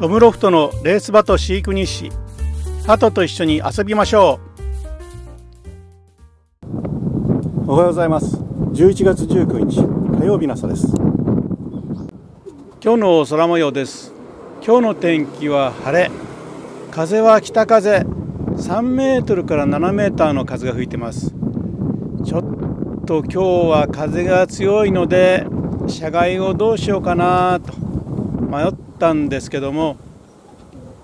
トムロフトのレース場と飼育日誌ハトと一緒に遊びましょうおはようございます11月19日火曜日の朝です今日の空模様です今日の天気は晴れ風は北風3メートルから7メーターの風が吹いてますちょっと今日は風が強いので車外をどうしようかなと迷ってったんですけども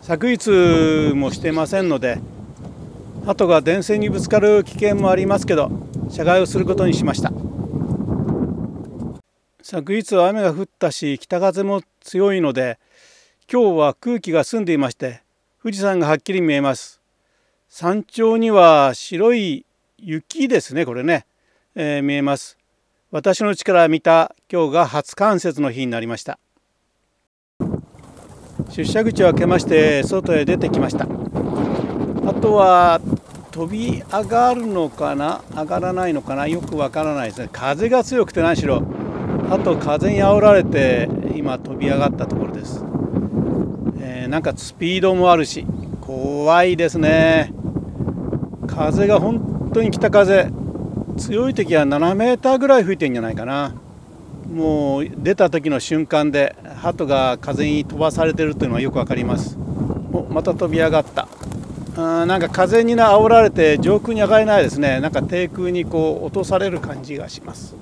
昨日もしてませんので鳩が電線にぶつかる危険もありますけど謝外をすることにしました昨日は雨が降ったし北風も強いので今日は空気が澄んでいまして富士山がはっきり見えます山頂には白い雪ですねこれね、えー、見えます私の家から見た今日が初冠雪の日になりました出社口を開けまして外へ出てきましたあとは飛び上がるのかな上がらないのかなよくわからないですね風が強くて何しろあと風にあおられて今飛び上がったところです、えー、なんかスピードもあるし怖いですね風が本当に北風強い時は7メーターぐらい吹いてんじゃないかなもう出た時の瞬間で鳩が風に飛ばされてるというのはよく分かりますおまた飛び上がったあーなんか風にな煽られて上空に上がれないですねなんか低空にこう落とされる感じがします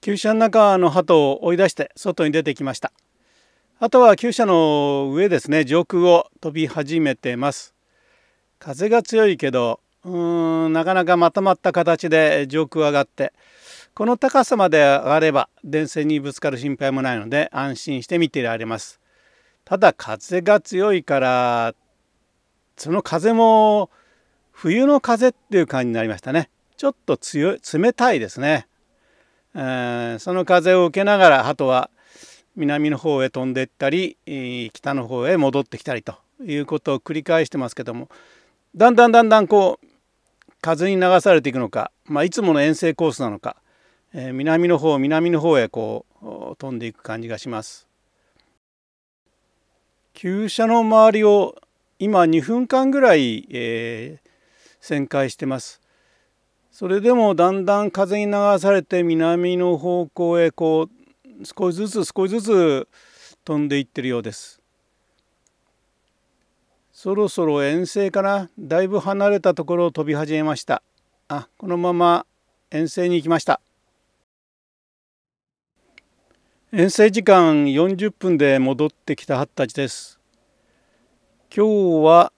厩車の中の鳩を追い出して外に出てきましたあとは厩車の上ですね上空を飛び始めてます風が強いけどうーんなかなかまとまった形で上空上がってこの高さまで上がれば電線にぶつかる心配もないので安心して見ていられます。ただ風が強いからその風も冬の風っていう感じになりましたね。ちょっと強い冷たいですね。えー、その風を受けながら鳩は南の方へ飛んでったり北の方へ戻ってきたりということを繰り返してますけどもだんだんだんだんこう風に流されていくのか、まあ、いつもの遠征コースなのかえ南の方南の方へこう飛んでいく感じがします。旧車の周りを今2分間ぐらい、えー、旋回してます。それでもだんだん風に流されて南の方向へこう少しずつ少しずつ飛んでいってるようです。そろそろ遠征かなだいぶ離れたところを飛び始めました。あこのまま遠征に行きました。遠征時間40分で戻ってきたハッタチです。今日は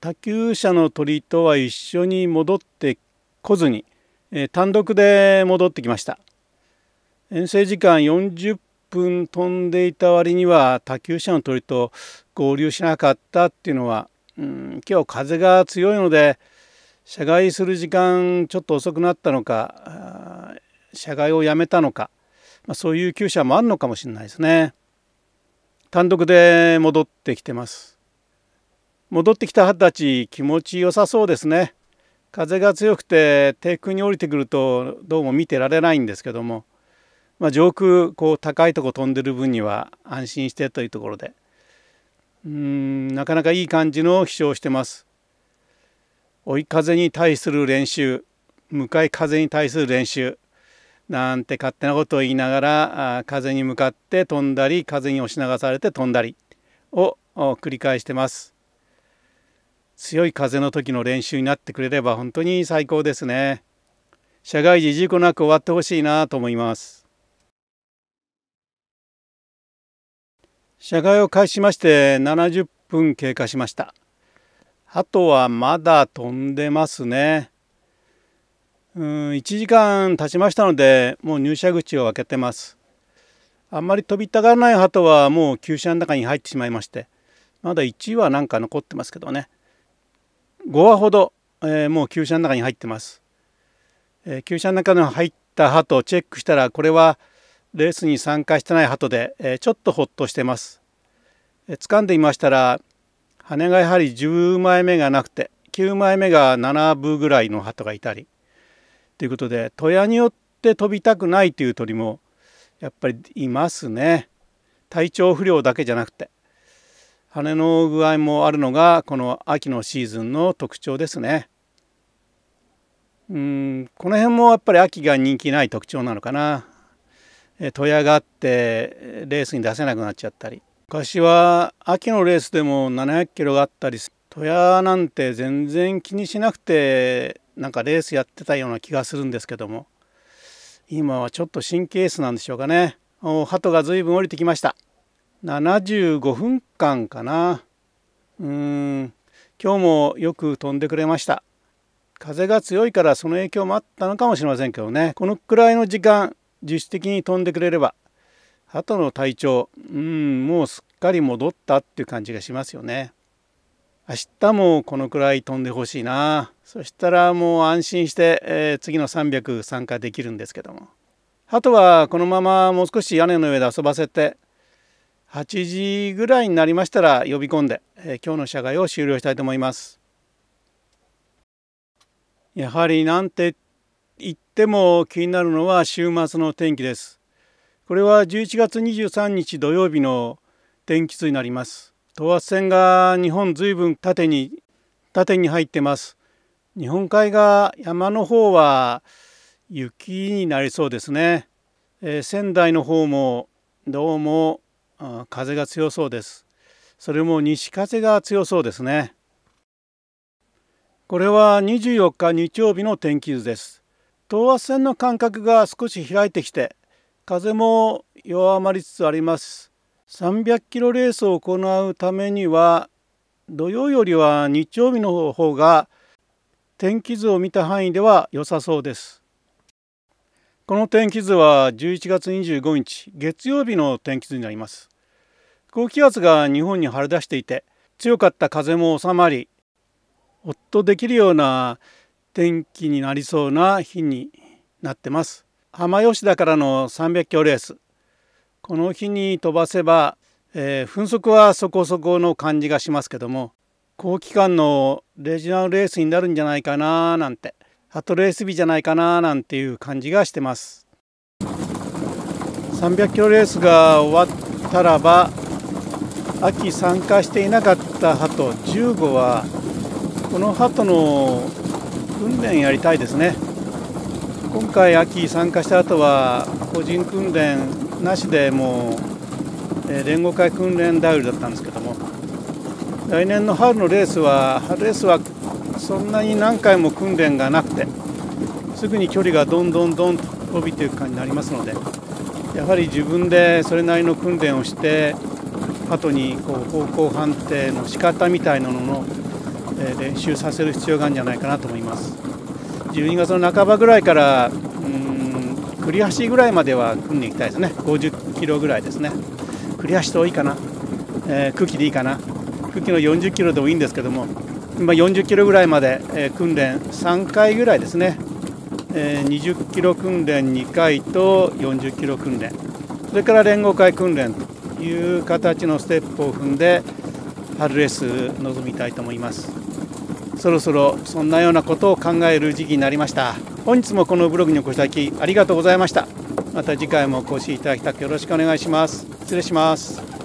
他級者の鳥とは一緒に戻ってこずに、え単独で戻ってきました。遠征時間40分飛んでいた割には他級者の鳥と合流しなかったっていうのは、うん、今日風が強いので車外する時間ちょっと遅くなったのか車外をやめたのかまあ、そういう厩舎もあるのかもしれないですね。単独で戻ってきてます。戻ってきた二十歳気持ちよさそうですね。風が強くて低空に降りてくるとどうも見てられないんですけども、まあ、上空こう高いとこ飛んでる分には安心してというところでうーんなかなかいい感じの飛翔してます。追い風に対する練習向かい風に対する練習なんて勝手なことを言いながら風に向かって飛んだり風に押し流されて飛んだりを繰り返してます強い風の時の練習になってくれれば本当に最高ですね社外時事故なく終わってほしいなと思います社外を開始しまして70分経過しました鳩はまだ飛んでますねうん1時間経ちましたのでもう入社口を開けてますあんまり飛びたがらない鳩はもう急車の中に入ってしまいましてまだ1はなんか残ってますけどね5羽ほど、えー、もう急車の中に入ってます、えー、車の中に入った鳩をチェックしたらこれはレースに参加してない鳩で、えー、ちょっとホッとしてます、えー、掴んでいましたら羽がやはり10枚目がなくて9枚目が7分ぐらいの鳩がいたりということで鳥によって飛びたくないという鳥もやっぱりいますね体調不良だけじゃなくて羽の具合もあるのがこの秋のシーズンの特徴ですねうんこの辺もやっぱり秋が人気ない特徴なのかな問屋があってレースに出せなくなっちゃったり昔は秋のレースでも700キロがあったり問屋なんて全然気にしなくてなんかレースやってたような気がするんですけども今はちょっと神経質なんでしょうかねお鳩が随分降りてきました75分間かなうーん今日もよく飛んでくれました風が強いからその影響もあったのかもしれませんけどねこのくらいの時間自主的に飛んでくれれば鳩の体調うんもうすっかり戻ったっていう感じがしますよね明日もこのくらい飛んでほしいなそしたらもう安心して、えー、次の300参加できるんですけどもあとはこのままもう少し屋根の上で遊ばせて8時ぐらいになりましたら呼び込んで、えー、今日の社会を終了したいと思いますやはりなんて言っても気になるのは週末の天気ですこれは11月23日土曜日の天気図になります等圧線が日本随分縦に縦に入ってます。日本海側山の方は雪になりそうですね。えー、仙台の方もどうも風が強そうです。それも西風が強そうですね。これは24日日曜日の天気図です。等圧線の間隔が少し開いてきて風も弱まりつつあります。300キロレースを行うためには土曜よりは日曜日の方が天気図を見た範囲では良さそうです。この天気図は11月25日月曜日の天気図になります。高気圧が日本に晴れ出していて強かった風も収まりほっとできるような天気になりそうな日になってます。浜吉田からの300キロレースこの日に飛ばせば、えー、分速はそこそこの感じがしますけども後期間のレジナルレースになるんじゃないかななんてハトレース日じゃないかななんていう感じがしてます300キロレースが終わったらば秋参加していなかったハト15はこのハトの訓練やりたいですね今回秋参加した後は個人訓練なしでもう、えー、連合会訓練頼りだったんですけども来年の春のレースはレースはそんなに何回も訓練がなくてすぐに距離がどんどんどんと伸びていく感じになりますのでやはり自分でそれなりの訓練をして後にこう方向判定の仕方みたいなのの、えー、練習させる必要があるんじゃないかなと思います12月の半ばぐらいから栗橋ぐらいまでは組んでいきたいですね50キロぐらいですね栗橋遠いかな、えー、空気でいいかな空気の40キロでもいいんですけども今40キロぐらいまで、えー、訓練3回ぐらいですね、えー、20キロ訓練2回と40キロ訓練それから連合会訓練という形のステップを踏んで春レース臨みたいと思いますそろそろそんなようなことを考える時期になりました本日もこのブログにお越しいただきありがとうございましたまた次回もお越しいただきたくよろしくお願いします失礼します